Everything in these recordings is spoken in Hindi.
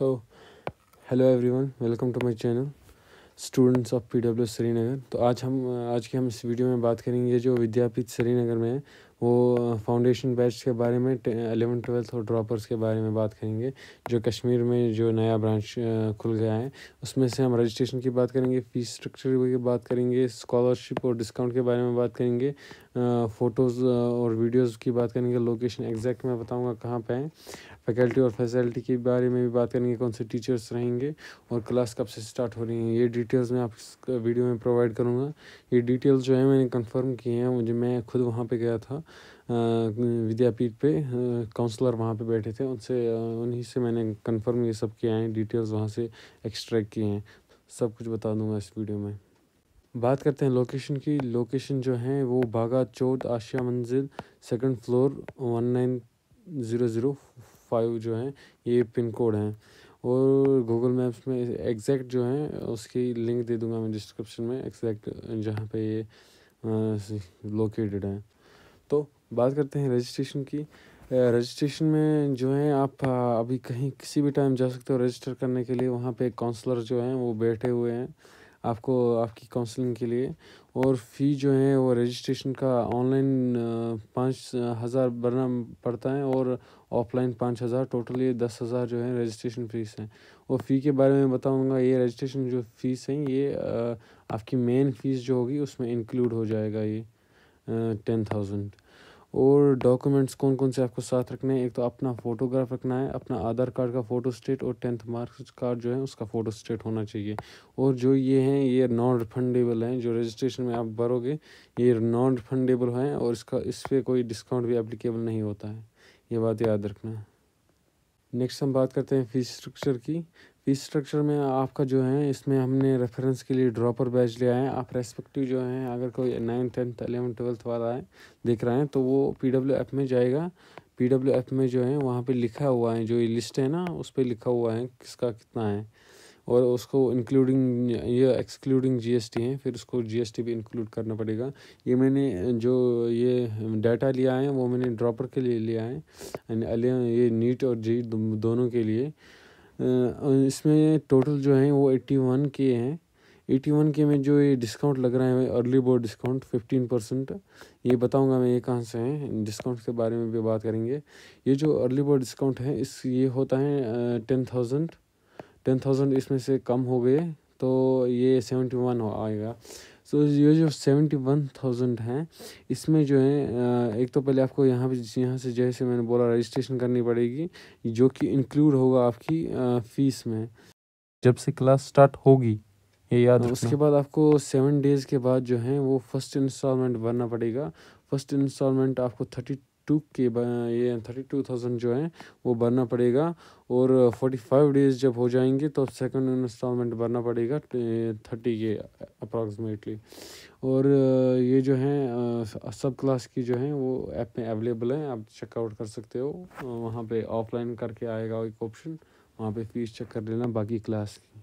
तो hello everyone welcome to my channel students of PW Srinagar तो आज हम आज की हम इस वीडियो में बात करेंगे जो विद्यापीठ श्रीनगर में है वो फाउंडेशन बैच के बारे में एलेवन ट्वेल्थ और ड्रॉपर्स के बारे में बात करेंगे जो कश्मीर में जो नया ब्रांच खुल गया है उसमें से हम रजिस्ट्रेशन की बात करेंगे फ़ीस स्ट्रक्चर की बात करेंगे स्कॉलरशिप और डिस्काउंट के बारे में बात करेंगे फ़ोटोज़ और वीडियोज़ की बात करेंगे लोकेशन एग्जैक्ट मैं बताऊँगा कहाँ पर है फैकल्टी और फैसिलिटी के बारे में भी बात करेंगे कौन से टीचर्स रहेंगे और क्लास कब से स्टार्ट हो रही है ये डिटेल्स मैं आप इस वीडियो में प्रोवाइड करूँगा ये डिटेल्स जो है मैंने कंफर्म किए हैं मुझे मैं खुद वहाँ पे गया था विद्यापीठ पे काउंसलर वहाँ पे बैठे थे उनसे उन्हीं से मैंने कंफर्म ये सब किया है डिटेल्स वहाँ से एक्सट्रैक्ट किए हैं सब कुछ बता दूंगा इस वीडियो में बात करते हैं लोकेशन की लोकेशन जो है वो बागा चौथ आशिया मंजिल second floor one nine zero zero five जो है ये पिन कोड है और गूगल मैप्स में एग्जैक्ट जो है उसकी लिंक दे दूंगा मैं डिस्क्रिप्शन में एग्जैक्ट जहाँ पे ये लोकेटेड है तो बात करते हैं रजिस्ट्रेशन की रजिस्ट्रेशन में जो है आप अभी कहीं किसी भी टाइम जा सकते हो रजिस्टर करने के लिए वहाँ पे काउंसलर जो हैं वो बैठे हुए हैं आपको आपकी काउंसलिंग के लिए और फ़ी जो है वो रजिस्ट्रेशन का ऑनलाइन पाँच हज़ार भरना पड़ता है और ऑफलाइन पाँच हज़ार टोटल ये दस हज़ार जो है रजिस्ट्रेशन फ़ीस है और फ़ी के बारे में बताऊंगा ये रजिस्ट्रेशन जो फ़ीस हैं ये आपकी मेन फ़ीस जो होगी उसमें इंक्लूड हो जाएगा ये टेन थाउजेंड और डॉक्यूमेंट्स कौन कौन से आपको साथ रखने हैं एक तो अपना फ़ोटोग्राफ रखना है अपना आधार कार्ड का फ़ोटो स्टेट और टेंथ मार्क्स कार्ड जो है उसका फ़ोटो स्टेट होना चाहिए और जो ये हैं ये नॉन रिफंडेबल हैं जो रजिस्ट्रेशन में आप भरोगे ये नॉन रिफंडेबल हैं और इसका इस पर कोई डिस्काउंट भी एप्लीकेबल नहीं होता है ये बात याद रखना है नेक्स्ट हम बात करते हैं फीस स्ट्रक्चर की फीस स्ट्रक्चर में आपका जो है इसमें हमने रेफरेंस के लिए ड्रॉपर बैच लिया है आप रेस्पेक्टिव जो है अगर कोई नाइन्थ टेंथ अलेवन ट्वेल्थ वाला है देख रहे हैं तो वो पी डब्ल्यू एफ में जाएगा पी डब्ल्यू एफ में जो है वहाँ पे लिखा हुआ है जो ये लिस्ट है ना उस पर लिखा हुआ है किसका कितना है और उसको इंक्लूडिंग ये एक्सक्लूडिंग जीएसटी है फिर उसको जीएसटी भी इंक्लूड करना पड़ेगा ये मैंने जो ये डाटा लिया है वो मैंने ड्रॉपर के लिए लिया है ये नीट और जी दोनों के लिए इसमें टोटल जो है वो एट्टी वन के हैं एटी वन के में जो ये डिस्काउंट लग रहा है early board discount fifteen percent ये बताऊंगा मैं ये कहाँ से है डिस्काउंट के बारे में भी बात करेंगे ये जो अर्ली बोर्ड डिस्काउंट है इस ये होता है टेन थाउजेंड टेन थाउजेंड इसमें से कम हो गए तो ये सेवेंटी वन आएगा सो so, ये जो सेवेंटी वन थाउजेंड हैं इसमें जो है एक तो पहले आपको यहाँ पे यहाँ से जैसे मैंने बोला रजिस्ट्रेशन करनी पड़ेगी जो कि इंक्लूड होगा आपकी फ़ीस में जब से क्लास स्टार्ट होगी ये याद हाँ, उसके बाद आपको सेवन डेज़ के बाद जो है वो फर्स्ट इंस्टॉलमेंट भरना पड़ेगा फर्स्ट इंस्टॉलमेंट आपको थर्टी टू के ये थर्टी टू थाउजेंड जो है वो भरना पड़ेगा और फोर्टी फाइव डेज जब हो जाएंगे तो सेकंड इंस्टॉलमेंट भरना पड़ेगा थर्टी के अप्रॉक्सीमेटली और ये जो है सब क्लास की जो है वो ऐप में अवेलेबल है आप चेकआउट कर सकते हो वहाँ पे ऑफलाइन करके आएगा एक ऑप्शन वहाँ पे फीस चेक कर लेना बाकी क्लास की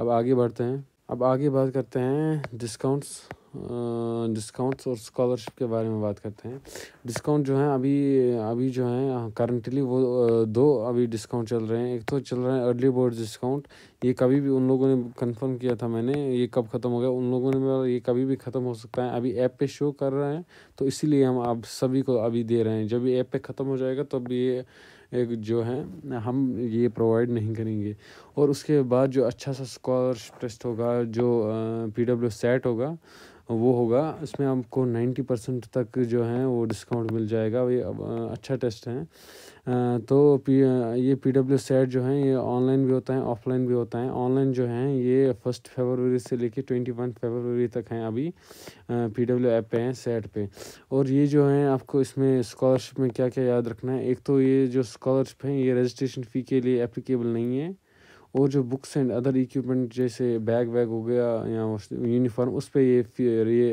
अब आगे बढ़ते हैं अब आगे बात करते हैं डिस्काउंट्स डिस्काउंट्स और स्कॉलरशिप के बारे में बात करते हैं डिस्काउंट जो है अभी अभी जो है करंटली वो दो अभी डिस्काउंट चल रहे हैं एक तो चल रहा है अर्ली बोर्ड डिस्काउंट ये कभी भी उन लोगों ने कंफर्म किया था मैंने ये कब ख़त्म हो गया उन लोगों ने ये कभी भी ख़त्म हो सकता है अभी ऐप पे शो कर रहे हैं तो इसीलिए हम आप सभी को अभी दे रहे हैं जब ये ऐप पे ख़त्म हो जाएगा तब तो ये एक जो है हम ये प्रोवाइड नहीं करेंगे और उसके बाद जो अच्छा सा स्कॉलरशिप टेस्ट होगा जो पी डब्ल्यू सेट होगा वो होगा इसमें आपको नाइन्टी परसेंट तक जो है वो डिस्काउंट मिल जाएगा ये अच्छा टेस्ट है तो पी ये पी डब्ल्यू सेट जो है ये ऑनलाइन भी होता है ऑफलाइन भी होता है ऑनलाइन जो है ये फर्स्ट फरवरी से लेके ट्वेंटी वन फेबरवरी तक हैं अभी पी डब्ल्यू ऐप पे हैं सेट पे और ये जो है आपको इसमें स्कॉलरशिप में क्या क्या याद रखना है एक तो ये जो स्कॉलरशिप है ये रजिस्ट्रेशन फ़ी के लिए एप्लीकेबल नहीं है और जो बुक्स एंड अदर इक्विपमेंट जैसे बैग वैग हो गया या यूनिफॉर्म उस पर ये ये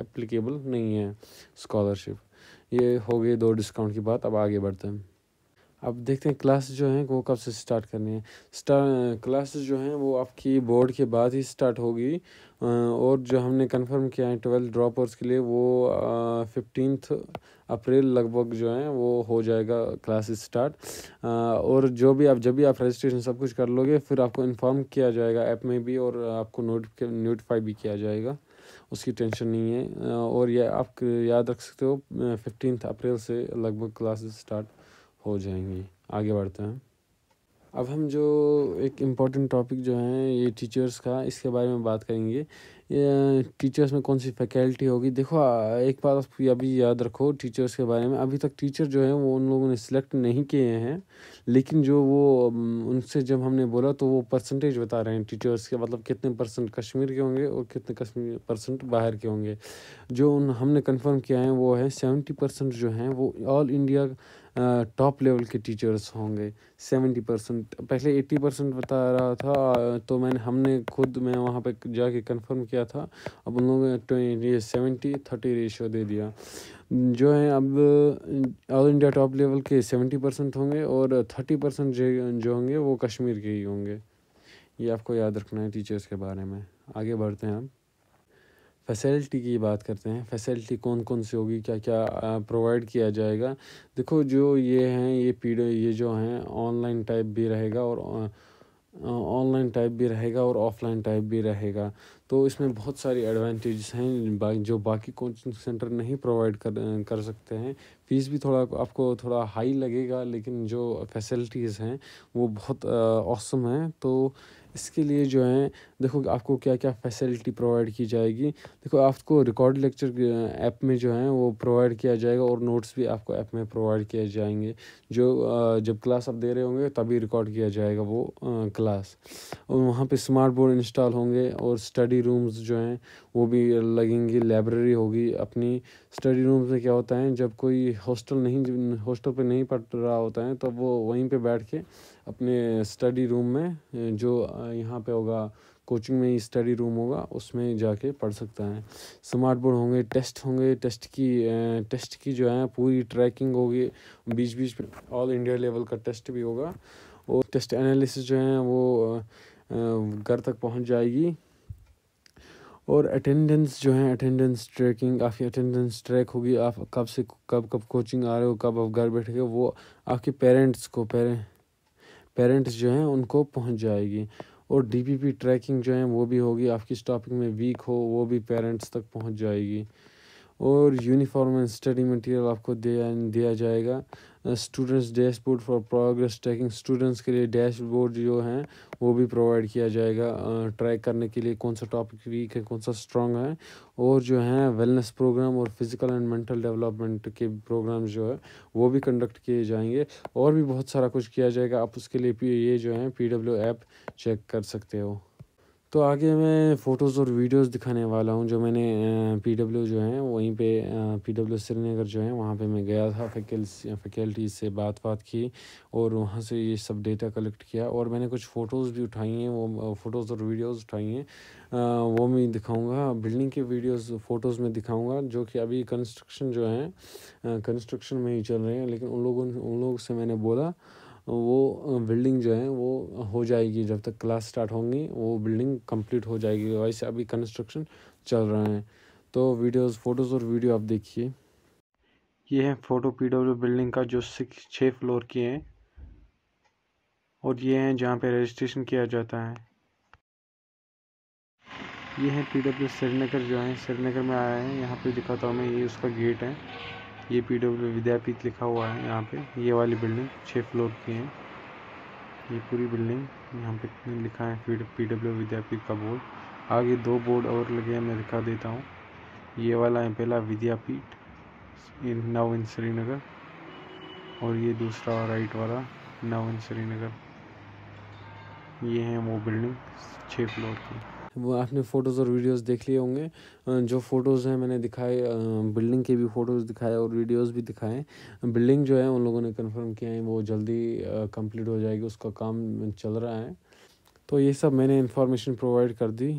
एप्लीकेबल नहीं है स्कॉलरशिप ये हो गई दो डिस्काउंट की बात अब आगे बढ़ते हैं अब देखते हैं क्लास जो हैं वो कब से स्टार्ट करनी है क्लासेस जो हैं वो आपकी बोर्ड के बाद ही स्टार्ट होगी और जो हमने कंफर्म किया है ट्वेल्थ ड्रॉपर्स के लिए वो फिफ्टींथ अप्रैल लगभग जो है वो हो जाएगा क्लासेस स्टार्ट और जो भी आप जब भी आप रजिस्ट्रेशन सब कुछ कर लोगे फिर आपको इन्फॉर्म किया जाएगा ऐप में भी और आपको नोट नोटिफाई भी किया जाएगा उसकी टेंशन नहीं है और यह आप याद रख सकते हो फिफ्टीन अप्रैल से लगभग क्लासेस स्टार्ट हो जाएंगी आगे बढ़ते हैं अब हम जो एक इम्पॉर्टेंट टॉपिक जो है ये टीचर्स का इसके बारे में बात करेंगे टीचर्स में कौन सी फैकल्टी होगी देखो एक बात आप अभी याद रखो टीचर्स के बारे में अभी तक टीचर जो है वो उन लोगों ने सिलेक्ट नहीं किए हैं लेकिन जो वो उनसे जब हमने बोला तो वो परसेंटेज बता रहे हैं टीचर्स के मतलब कितने परसेंट कश्मीर के होंगे और कितने कश्मीर परसेंट बाहर के होंगे जो उन हमने कन्फर्म किया है वो है सेवेंटी परसेंट जो हैं वो ऑल इंडिया टॉप लेवल के टीचर्स होंगे सेवेंटी परसेंट पहले एट्टी परसेंट बता रहा था तो मैंने हमने खुद मैं वहाँ पे जाके कंफर्म किया था अब उन लोगों ने ट्वेंटी सेवेंटी थर्टी रेशियो दे दिया जो है अब ऑल इंडिया टॉप लेवल के सेवेंटी परसेंट होंगे और थर्टी परसेंट जो होंगे वो कश्मीर के ही होंगे ये आपको याद रखना है टीचर्स के बारे में आगे बढ़ते हैं हम फैसिलिटी की बात करते हैं फैसिलिटी कौन कौन सी होगी क्या क्या प्रोवाइड किया जाएगा देखो जो ये हैं ये पीढ़ी ये जो हैं ऑनलाइन टाइप भी रहेगा और ऑनलाइन टाइप भी रहेगा और ऑफलाइन टाइप भी रहेगा तो इसमें बहुत सारी एडवांटेजेस हैं जो बाकी कोचिंग सेंटर नहीं प्रोवाइड कर कर सकते हैं फीस भी थोड़ा आपको थोड़ा हाई लगेगा लेकिन जो फैसिलिटीज़ हैं वो बहुत ऑसम हैं तो इसके लिए जो है देखो आपको क्या क्या फैसिलिटी प्रोवाइड की जाएगी देखो आपको रिकॉर्ड लेक्चर ऐप में जो है वो प्रोवाइड किया जाएगा और नोट्स भी आपको ऐप में प्रोवाइड किए जाएंगे जो जब क्लास आप दे रहे होंगे तभी रिकॉर्ड किया जाएगा वो क्लास और वहाँ पर स्मार्ट बोर्ड इंस्टॉल होंगे और स्टडी रूम्स जो हैं वो भी लगेंगी लाइब्रेरी होगी अपनी स्टडी रूम से क्या होता है जब कोई हॉस्टल नहीं हॉस्टल पे नहीं पढ़ रहा होता है तो वो वहीं पे बैठ के अपने स्टडी रूम में जो यहाँ पे होगा कोचिंग में स्टडी रूम होगा उसमें जाके पढ़ सकता है स्मार्ट बोर्ड होंगे टेस्ट होंगे टेस्ट की टेस्ट की जो है पूरी ट्रैकिंग होगी बीच बीच में ऑल इंडिया लेवल का टेस्ट भी होगा और टेस्ट एनालिसिस जो है वो घर तक पहुंच जाएगी और अटेंडेंस जो है अटेंडेंस ट्रैकिंग आपकी अटेंडेंस ट्रैक होगी आप कब से कब कब कोचिंग आ रहे हो कब आप घर बैठे हो वो आपके पेरेंट्स को पेरेंट पेरेंट्स जो हैं उनको पहुंच जाएगी और डीपीपी ट्रैकिंग जो है वो भी होगी आपकी स्टॉपिंग में वीक हो वो भी पेरेंट्स तक पहुंच जाएगी और यूनिफॉर्म एंड स्टडी मटेरियल आपको दिया दिया जाएगा students dashboard for progress tracking students के लिए डैशबोर्ड जो हैं वो भी प्रोवाइड किया जाएगा ट्रैक uh, करने के लिए कौन सा टॉपिक वीक है कौन सा स्ट्रॉन्ग है और जो है वेलनेस प्रोग्राम और फिजिकल एंड मेंटल डेवलपमेंट के प्रोग्राम जो है वो भी कंडक्ट किए जाएंगे और भी बहुत सारा कुछ किया जाएगा आप उसके लिए ये जो है पी ऐप चेक कर सकते हो तो आगे मैं फ़ोटोज़ और वीडियोज़ दिखाने वाला हूँ जो मैंने पी जो है वहीं पे पी डब्ल्यू श्रीनगर जो है वहाँ पे मैं गया था फैकल्स फैकल्टी से बात बात की और वहाँ से ये सब डेटा कलेक्ट किया और मैंने कुछ फ़ोटोज़ भी उठाई हैं वो फ़ोटोज़ और वीडियोज़ उठाई हैं वो मैं दिखाऊँगा बिल्डिंग के वीडियोज़ फ़ोटोज़ में दिखाऊँगा जो कि अभी कंस्ट्रक्शन जो है कंस्ट्रक्शन में ही चल रहे हैं लेकिन उन लोगों उन लोगों से मैंने बोला तो वो बिल्डिंग जो है वो हो जाएगी जब तक क्लास स्टार्ट होंगी वो बिल्डिंग कंप्लीट हो जाएगी वैसे अभी कंस्ट्रक्शन चल रहा है तो वीडियोस फोटोज़ और वीडियो आप देखिए ये है फ़ोटो पी डब्ल्यू बिल्डिंग का जो सिक्स छः फ्लोर की है और ये है जहाँ पे रजिस्ट्रेशन किया जाता है ये है पी डब्ल्यू श्रीनगर जो है श्रीनगर में आया है यहाँ पे दिखाता हूँ मैं ये उसका गेट है ये पीडब्ल्यू विद्यापीठ लिखा हुआ है यहाँ पे ये वाली बिल्डिंग छः फ्लोर की है ये पूरी बिल्डिंग यहाँ पे लिखा है पी डब्ल्यू विद्यापीठ का बोर्ड आगे दो बोर्ड और लगे हैं मैं दिखा देता हूँ ये वाला है पहला विद्यापीठ नव इन श्रीनगर और ये दूसरा राइट वाला नव इन श्रीनगर ये है वो बिल्डिंग छः फ्लोर की वो आपने फ़ोटोज़ और वीडियोस देख लिए होंगे जो फ़ोटोज़ हैं मैंने दिखाए बिल्डिंग के भी फ़ोटोज़ दिखाए और वीडियोस भी दिखाए बिल्डिंग जो है उन लोगों ने कंफर्म किया है वो जल्दी कंप्लीट हो जाएगी उसका काम चल रहा है तो ये सब मैंने इन्फॉर्मेशन प्रोवाइड कर दी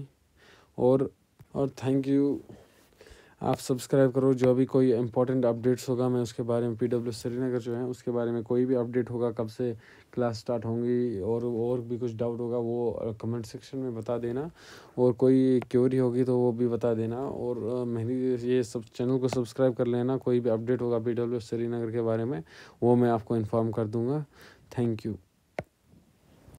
और और थैंक यू आप सब्सक्राइब करो जो भी कोई इंपॉर्टेंट अपडेट्स होगा मैं उसके बारे में पी डब्ल्यू श्रीनगर जो है उसके बारे में कोई भी अपडेट होगा कब से क्लास स्टार्ट होंगी और और भी कुछ डाउट होगा वो कमेंट सेक्शन में बता देना और कोई क्योरी होगी तो वो भी बता देना और मैंने ये सब चैनल को सब्सक्राइब कर लेना कोई भी अपडेट होगा पी डब्ल्यू श्रीनगर के बारे में वो मैं आपको इन्फॉर्म कर दूँगा थैंक यू